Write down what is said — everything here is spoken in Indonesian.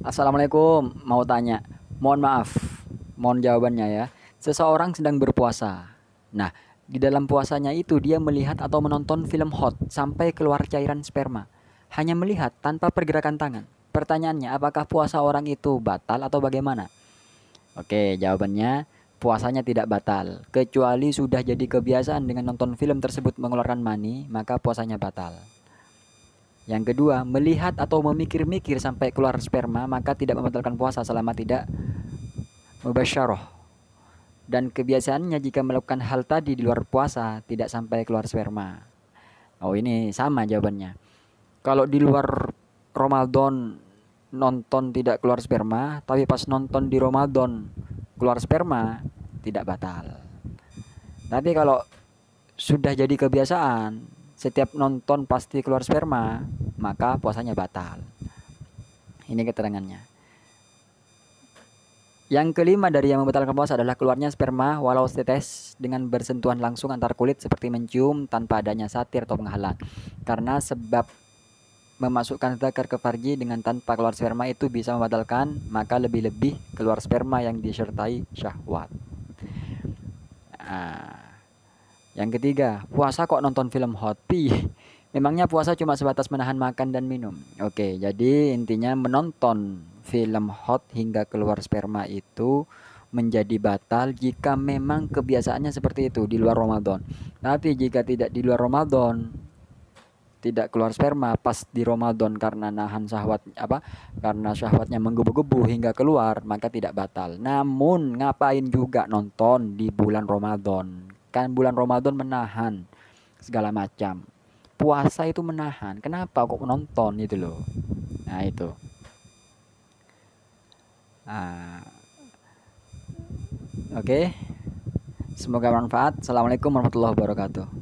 Assalamualaikum, mau tanya. Mohon maaf, mohon jawabannya ya. Seseorang sedang berpuasa. Nah, di dalam puasanya itu dia melihat atau menonton film hot sampai keluar cairan sperma. Hanya melihat tanpa pergerakan tangan. Pertanyaannya, apakah puasa orang itu batal atau bagaimana? Oke, jawabannya puasanya tidak batal. Kecuali sudah jadi kebiasaan dengan nonton film tersebut mengeluarkan mani, maka puasanya batal. Yang kedua, melihat atau memikir-mikir sampai keluar sperma maka tidak membatalkan puasa selama tidak mubasyarah. Dan kebiasaannya jika melakukan hal tadi di luar puasa tidak sampai keluar sperma. Oh ini sama jawabannya. Kalau di luar Ramadan nonton tidak keluar sperma, tapi pas nonton di Ramadan keluar sperma tidak batal. Tapi kalau sudah jadi kebiasaan, setiap nonton pasti keluar sperma, maka puasanya batal. Ini keterangannya. Yang kelima dari yang membatalkan puasa adalah keluarnya sperma walau setetes dengan bersentuhan langsung antar kulit seperti mencium tanpa adanya satir atau penghalang. Karena sebab memasukkan zakar ke farji dengan tanpa keluar sperma itu bisa membatalkan, maka lebih-lebih keluar sperma yang disertai syahwat. Nah, yang ketiga, puasa kok nonton film hot Memangnya puasa cuma sebatas menahan makan dan minum. Oke, jadi intinya menonton film hot hingga keluar sperma itu menjadi batal jika memang kebiasaannya seperti itu di luar Ramadan. Tapi jika tidak di luar Ramadan, tidak keluar sperma pas di Ramadan karena nahan syahwat apa karena syahwatnya menggebu-gebu hingga keluar maka tidak batal. Namun ngapain juga nonton di bulan Ramadan? kan bulan Ramadan menahan segala macam puasa itu menahan kenapa kok menonton itu loh nah itu nah. oke okay. semoga bermanfaat assalamualaikum warahmatullahi wabarakatuh